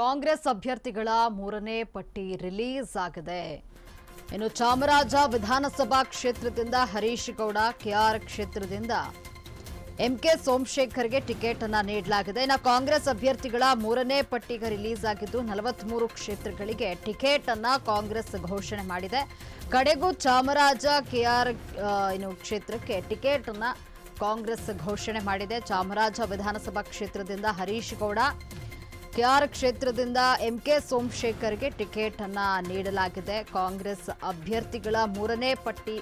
ಕಾಂಗ್ರೆಸ್ ಅಭ್ಯರ್ಥಿಗಳ ಮೂರನೇ ಪಟ್ಟಿ ರಿಲೀಸ್ ಆಗಿದೆ ಇನ್ನು ಚಾಮರಾಜ ವಿಧಾನಸಭಾ ಕ್ಷೇತ್ರದಿಂದ ಹರೀಶ್ ಗೌಡ ಕೆಆರ್ ಕ್ಷೇತ್ರದಿಂದ ಎಂಕೆ ಸೋಮಶೇಖರ್ಗೆ ಟಿಕೆಟ್ ಅನ್ನು ನೀಡಲಾಗಿದೆ ಇನ್ನು ಕಾಂಗ್ರೆಸ್ ಅಭ್ಯರ್ಥಿಗಳ ಮೂರನೇ ಪಟ್ಟಿಗೆ ರಿಲೀಸ್ ಆಗಿದ್ದು ನಲವತ್ಮೂರು ಕ್ಷೇತ್ರಗಳಿಗೆ ಟಿಕೆಟ್ ಅನ್ನ ಕಾಂಗ್ರೆಸ್ ಘೋಷಣೆ ಮಾಡಿದೆ ಕಡೆಗೂ ಚಾಮರಾಜ ಕೆಆರ್ ಏನು ಕ್ಷೇತ್ರಕ್ಕೆ ಟಿಕೆಟ್ ಅನ್ನು ಕಾಂಗ್ರೆಸ್ ಘೋಷಣೆ ಮಾಡಿದೆ ಚಾಮರಾಜ ವಿಧಾನಸಭಾ ಕ್ಷೇತ್ರದಿಂದ ಹರೀಶ್ ಗೌಡ ಕೆಆರ್ ಕ್ಷೇತ್ರದಿಂದ ಎಂ ಕೆ ಸೋಮಶೇಖರ್ಗೆ ಟಿಕೆಟ್ ಅನ್ನ ನೀಡಲಾಗಿದೆ ಕಾಂಗ್ರೆಸ್ ಅಭ್ಯರ್ಥಿಗಳ ಮೂರನೇ ಪಟ್ಟಿ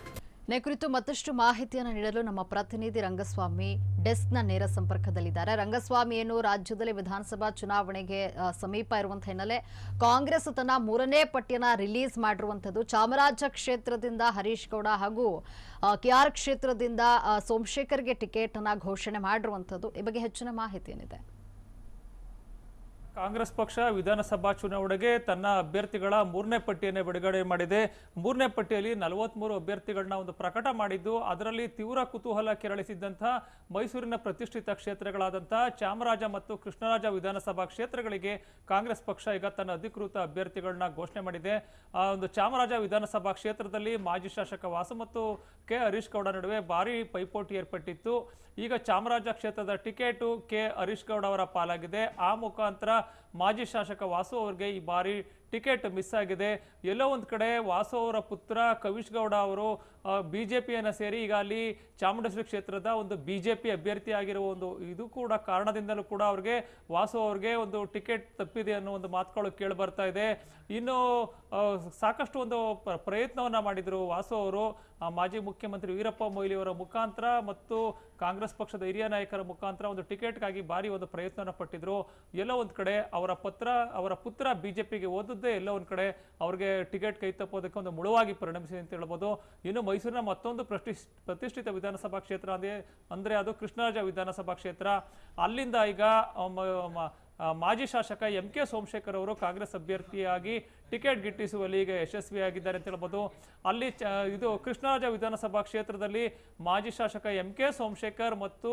ಕುರಿತು ಮತ್ತಷ್ಟು ಮಾಹಿತಿಯನ್ನು ನೀಡಲು ನಮ್ಮ ಪ್ರತಿನಿಧಿ ರಂಗಸ್ವಾಮಿ ಡೆಸ್ಕ್ನ ನೇರ ಸಂಪರ್ಕದಲ್ಲಿದ್ದಾರೆ ರಂಗಸ್ವಾಮಿ ಏನು ರಾಜ್ಯದಲ್ಲಿ ವಿಧಾನಸಭಾ ಚುನಾವಣೆಗೆ ಸಮೀಪ ಇರುವಂತಹ ಹಿನ್ನೆಲೆ ಕಾಂಗ್ರೆಸ್ ತನ್ನ ಮೂರನೇ ಪಟ್ಟಿಯನ್ನು ರಿಲೀಸ್ ಮಾಡಿರುವಂಥದ್ದು ಚಾಮರಾಜ ಕ್ಷೇತ್ರದಿಂದ ಹರೀಶ್ ಗೌಡ ಹಾಗೂ ಕೆಆರ್ ಕ್ಷೇತ್ರದಿಂದ ಸೋಮಶೇಖರ್ಗೆ ಟಿಕೆಟ್ ಅನ್ನ ಘೋಷಣೆ ಮಾಡಿರುವಂಥದ್ದು ಈ ಬಗ್ಗೆ ಹೆಚ್ಚಿನ ಮಾಹಿತಿ ಏನಿದೆ ಕಾಂಗ್ರೆಸ್ ಪಕ್ಷ ವಿಧಾನಸಭಾ ಚುನಾವಣೆಗೆ ತನ್ನ ಅಭ್ಯರ್ಥಿಗಳ ಮೂರನೇ ಪಟ್ಟಿಯನ್ನೇ ಬಿಡುಗಡೆ ಮಾಡಿದೆ ಮೂರನೇ ಪಟ್ಟಿಯಲ್ಲಿ ನಲವತ್ಮೂರು ಅಭ್ಯರ್ಥಿಗಳನ್ನ ಒಂದು ಪ್ರಕಟ ಮಾಡಿದ್ದು ಅದರಲ್ಲಿ ತೀವ್ರ ಕುತೂಹಲ ಕೆರಳಿಸಿದ್ದಂಥ ಮೈಸೂರಿನ ಪ್ರತಿಷ್ಠಿತ ಕ್ಷೇತ್ರಗಳಾದಂಥ ಚಾಮರಾಜ ಮತ್ತು ಕೃಷ್ಣರಾಜ ವಿಧಾನಸಭಾ ಕ್ಷೇತ್ರಗಳಿಗೆ ಕಾಂಗ್ರೆಸ್ ಪಕ್ಷ ಈಗ ತನ್ನ ಅಧಿಕೃತ ಅಭ್ಯರ್ಥಿಗಳನ್ನ ಘೋಷಣೆ ಮಾಡಿದೆ ಆ ಒಂದು ಚಾಮರಾಜ ವಿಧಾನಸಭಾ ಕ್ಷೇತ್ರದಲ್ಲಿ ಮಾಜಿ ಶಾಸಕ ವಾಸು ಮತ್ತು ಕೆ ಹರೀಶ್ ಗೌಡ ನಡುವೆ ಭಾರಿ ಪೈಪೋಟಿ ಏರ್ಪಟ್ಟಿತ್ತು ಈಗ ಚಾಮರಾಜ ಕ್ಷೇತ್ರದ ಟಿಕೆಟು ಕೆ ಹರೀಶ್ ಗೌಡ ಅವರ ಪಾಲಾಗಿದೆ ಆ ಮುಖಾಂತರ मजी शासक वासुवर्गे बारी ಟಿಕೆಟ್ ಮಿಸ್ ಆಗಿದೆ ಎಲ್ಲೋ ಒಂದು ಕಡೆ ವಾಸು ಅವರ ಪುತ್ರ ಕವೀಶ್ ಗೌಡ ಅವರು ಬಿ ಜೆ ಪಿಯನ್ನು ಸೇರಿ ಈಗ ಅಲ್ಲಿ ಚಾಮುಂಡೇಶ್ವರಿ ಕ್ಷೇತ್ರದ ಒಂದು ಬಿ ಜೆ ಪಿ ಅಭ್ಯರ್ಥಿ ಆಗಿರುವ ಒಂದು ಇದು ಕೂಡ ಕಾರಣದಿಂದಲೂ ಕೂಡ ಅವ್ರಿಗೆ ವಾಸು ಅವ್ರಿಗೆ ಒಂದು ಟಿಕೆಟ್ ತಪ್ಪಿದೆ ಅನ್ನೋ ಒಂದು ಮಾತುಗಳು ಕೇಳಿ ಬರ್ತಾ ಇದೆ ಇನ್ನು ಸಾಕಷ್ಟು ಒಂದು ಪ್ರಯತ್ನವನ್ನು ಮಾಡಿದರು ವಾಸು ಅವರು ಮಾಜಿ ಮುಖ್ಯಮಂತ್ರಿ ವೀರಪ್ಪ ಮೊಯ್ಲಿ ಅವರ ಮುಖಾಂತರ ಮತ್ತು ಕಾಂಗ್ರೆಸ್ ಪಕ್ಷದ ಹಿರಿಯ ನಾಯಕರ ಮುಖಾಂತರ ಒಂದು ಟಿಕೆಟ್ಗಾಗಿ ಭಾರಿ ಒಂದು ಪ್ರಯತ್ನವನ್ನು ಪಟ್ಟಿದ್ರು ಎಲ್ಲೋ ಒಂದು ಕಡೆ ಅವರ ಪತ್ರ ಅವರ ಪುತ್ರ ಬಿಜೆಪಿಗೆ ಓದಿದ್ದು ಎಲ್ಲ ಒಂದು ಕಡೆ ಅವ್ರಿಗೆ ಟಿಕೆಟ್ ಕೈ ತಪ್ಪೋದಕ್ಕೆ ಒಂದು ಮುಳುವಾಗಿ ಪರಿಣಮಿಸಿದೆ ಅಂತ ಹೇಳ್ಬೋದು ಇನ್ನು ಮೈಸೂರಿನ ಮತ್ತೊಂದು ಪ್ರತಿಷ್ಠಿತ ವಿಧಾನಸಭಾ ಕ್ಷೇತ್ರ ಅದೇ ಅಂದರೆ ಅದು ಕೃಷ್ಣರಾಜ ವಿಧಾನಸಭಾ ಕ್ಷೇತ್ರ ಅಲ್ಲಿಂದ ಈಗ ಮಾಜಿ ಶಾಸಕ ಎಂ ಕೆ ಸೋಮಶೇಖರ್ ಅವರು ಕಾಂಗ್ರೆಸ್ ಅಭ್ಯರ್ಥಿಯಾಗಿ ಟಿಕೆಟ್ ಗಿಟ್ಟಿಸುವಲ್ಲಿ ಈಗ ಯಶಸ್ವಿಯಾಗಿದ್ದಾರೆ ಅಂತ ಹೇಳ್ಬೋದು ಅಲ್ಲಿ ಚ ಇದು ಕೃಷ್ಣರಾಜ ವಿಧಾನಸಭಾ ಕ್ಷೇತ್ರದಲ್ಲಿ ಮಾಜಿ ಶಾಸಕ ಎಂ ಕೆ ಸೋಮಶೇಖರ್ ಮತ್ತು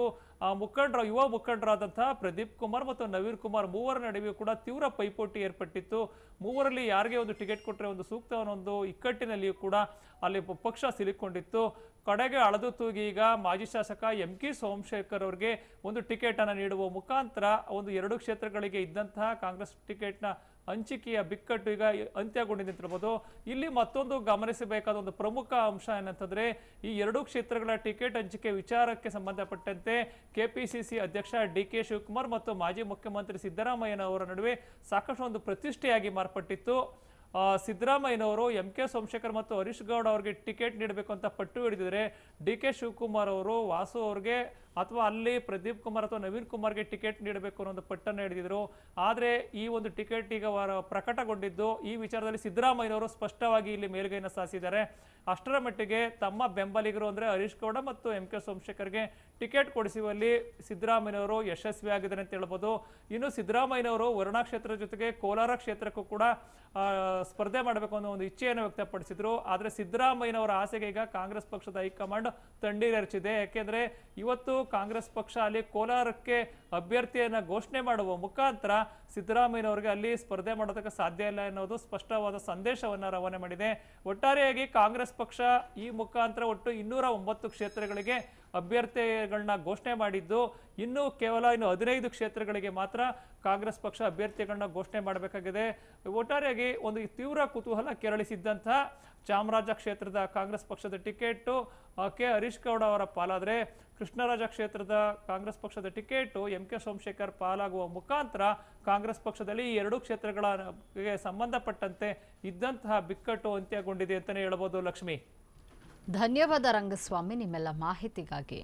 ಮುಖಂಡರ ಯುವ ಮುಖಂಡರಾದಂತಹ ಪ್ರದೀಪ್ ಕುಮಾರ್ ಮತ್ತು ನವೀನ್ ಕುಮಾರ್ ಮೂವರ ನಡುವೆ ಕೂಡ ತೀವ್ರ ಪೈಪೋಟಿ ಏರ್ಪಟ್ಟಿತ್ತು ಮೂವರಲ್ಲಿ ಯಾರಿಗೆ ಒಂದು ಟಿಕೆಟ್ ಕೊಟ್ಟರೆ ಒಂದು ಸೂಕ್ತವನ್ನೊಂದು ಇಕ್ಕಟ್ಟಿನಲ್ಲಿಯೂ ಕೂಡ ಅಲ್ಲಿ ಪಕ್ಷ ಸಿಲುಕೊಂಡಿತ್ತು ಕಡೆಗೆ ಅಳದು ತೂಗಿ ಈಗ ಮಾಜಿ ಶಾಸಕ ಎಂ ಕೆ ಸೋಮಶೇಖರ್ ಅವರಿಗೆ ಒಂದು ಟಿಕೆಟನ್ನು ನೀಡುವ ಮುಖಾಂತರ ಒಂದು ಎರಡು ಕ್ಷೇತ್ರಗಳಿಗೆ ಇದ್ದಂತಹ ಕಾಂಗ್ರೆಸ್ ಟಿಕೆಟ್ನ ಹಂಚಿಕೆಯ ಬಿಕ್ಕಟ್ಟು ಈಗ ಅಂತ್ಯಗೊಂಡಿದೆ ಅಂತ ಹೇಳ್ಬೋದು ಇಲ್ಲಿ ಮತ್ತೊಂದು ಗಮನಿಸಬೇಕಾದ ಒಂದು ಪ್ರಮುಖ ಅಂಶ ಏನಂತಂದ್ರೆ ಈ ಎರಡೂ ಕ್ಷೇತ್ರಗಳ ಟಿಕೆಟ್ ಹಂಚಿಕೆ ವಿಚಾರಕ್ಕೆ ಸಂಬಂಧಪಟ್ಟಂತೆ ಕೆಪಿಸಿಸಿ ಅಧ್ಯಕ್ಷ ಡಿ ಕೆ ಶಿವಕುಮಾರ್ ಮತ್ತು ಮಾಜಿ ಮುಖ್ಯಮಂತ್ರಿ ಸಿದ್ದರಾಮಯ್ಯನವರ ನಡುವೆ ಸಾಕಷ್ಟು ಒಂದು ಪ್ರತಿಷ್ಠೆಯಾಗಿ ಮಾರ್ಪಟ್ಟಿತ್ತು ಸಿದ್ದರಾಮಯ್ಯನವರು ಎಂ ಕೆ ಸೋಮಶೇಖರ್ ಮತ್ತು ಹರೀಶ್ ಗೌಡ ಅವರಿಗೆ ಟಿಕೆಟ್ ನೀಡಬೇಕು ಅಂತ ಪಟ್ಟು ಹಿಡಿದಿದ್ರೆ ಡಿ ಕೆ ಶಿವಕುಮಾರ್ ಅವರು ವಾಸು ಅವರಿಗೆ ಅಥವಾ ಅಲ್ಲಿ ಪ್ರದೀಪ್ ಕುಮಾರ್ ಅಥವಾ ನವೀನ್ ಕುಮಾರ್ಗೆ ಟಿಕೆಟ್ ನೀಡಬೇಕು ಅನ್ನೋ ಒಂದು ಪಟ್ಟನ್ನು ಹಿಡಿದಿದ್ರು ಆದರೆ ಈ ಒಂದು ಟಿಕೆಟ್ ಈಗ ಪ್ರಕಟಗೊಂಡಿದ್ದು ಈ ವಿಚಾರದಲ್ಲಿ ಸಿದ್ದರಾಮಯ್ಯನವರು ಸ್ಪಷ್ಟವಾಗಿ ಇಲ್ಲಿ ಮೇಲುಗೈನ ಸಾಧಿಸಿದ್ದಾರೆ ಅಷ್ಟರ ಮಟ್ಟಿಗೆ ತಮ್ಮ ಬೆಂಬಲಿಗರು ಅಂದರೆ ಹರೀಶ್ ಗೌಡ ಮತ್ತು ಎಂ ಕೆ ಸೋಮಶೇಖರ್ಗೆ ಟಿಕೆಟ್ ಕೊಡಿಸುವಲ್ಲಿ ಸಿದ್ದರಾಮಯ್ಯನವರು ಯಶಸ್ವಿಯಾಗಿದ್ದಾರೆ ಅಂತ ಹೇಳ್ಬೋದು ಇನ್ನು ಸಿದ್ದರಾಮಯ್ಯನವರು ವರುಣಾ ಕ್ಷೇತ್ರದ ಜೊತೆಗೆ ಕೋಲಾರ ಕ್ಷೇತ್ರಕ್ಕೂ ಕೂಡ ಸ್ಪರ್ಧೆ ಮಾಡಬೇಕು ಅನ್ನೋ ಒಂದು ಇಚ್ಛೆಯನ್ನು ವ್ಯಕ್ತಪಡಿಸಿದ್ರು ಆದರೆ ಸಿದ್ದರಾಮಯ್ಯನವರ ಆಸೆಗೆ ಈಗ ಕಾಂಗ್ರೆಸ್ ಪಕ್ಷದ ಹೈಕಮಾಂಡ್ ತಂಡೀರೆರಚಿದೆ ಯಾಕೆಂದರೆ ಇವತ್ತು ಕಾಂಗ್ರೆಸ್ ಪಕ್ಷ ಅಲ್ಲಿ ಕೋಲಾರಕ್ಕೆ ಅಭ್ಯರ್ಥಿಯನ್ನು ಘೋಷಣೆ ಮಾಡುವ ಮುಖಾಂತರ ಸಿದ್ದರಾಮಯ್ಯನವರಿಗೆ ಅಲ್ಲಿ ಸ್ಪರ್ಧೆ ಮಾಡೋದಕ್ಕೆ ಸಾಧ್ಯ ಇಲ್ಲ ಎನ್ನುವುದು ಸ್ಪಷ್ಟವಾದ ಸಂದೇಶವನ್ನು ರವಾನೆ ಮಾಡಿದೆ ಒಟ್ಟಾರೆಯಾಗಿ ಕಾಂಗ್ರೆಸ್ ಪಕ್ಷ ಈ ಮುಖಾಂತರ ಒಟ್ಟು ಇನ್ನೂರ ಒಂಬತ್ತು ಕ್ಷೇತ್ರಗಳಿಗೆ ಅಭ್ಯರ್ಥಿಗಳನ್ನ ಘೋಷಣೆ ಮಾಡಿದ್ದು ಇನ್ನೂ ಕೇವಲ ಇನ್ನು ಹದಿನೈದು ಕ್ಷೇತ್ರಗಳಿಗೆ ಮಾತ್ರ ಕಾಂಗ್ರೆಸ್ ಪಕ್ಷ ಅಭ್ಯರ್ಥಿಗಳನ್ನ ಘೋಷಣೆ ಮಾಡಬೇಕಾಗಿದೆ ಒಟ್ಟಾರೆಯಾಗಿ ಒಂದು ತೀವ್ರ ಕುತೂಹಲ ಕೆರಳಿಸಿದ್ದಂತಹ ಚಾಮರಾಜ ಕ್ಷೇತ್ರದ ಕಾಂಗ್ರೆಸ್ ಪಕ್ಷದ ಟಿಕೆಟು ಕೆ ಹರೀಶ್ ಗೌಡ ಅವರ ಪಾಲಾದರೆ ಕೃಷ್ಣರಾಜ ಕ್ಷೇತ್ರದ ಕಾಂಗ್ರೆಸ್ ಪಕ್ಷದ ಟಿಕೆಟು ಎಂ ಕೆ ಸೋಮಶೇಖರ್ ಪಾಲಾಗುವ ಮುಖಾಂತರ ಕಾಂಗ್ರೆಸ್ ಪಕ್ಷದಲ್ಲಿ ಈ ಎರಡೂ ಕ್ಷೇತ್ರಗಳಿಗೆ ಸಂಬಂಧಪಟ್ಟಂತೆ ಇದ್ದಂತಹ ಬಿಕ್ಕಟ್ಟು ಅಂತ್ಯಗೊಂಡಿದೆ ಅಂತಲೇ ಹೇಳ್ಬೋದು ಲಕ್ಷ್ಮಿ ಧನ್ಯವಾದ ರಂಗಸ್ವಾಮಿ ನಿಮ್ಮೆಲ್ಲ ಮಾಹಿತಿಗಾಗಿ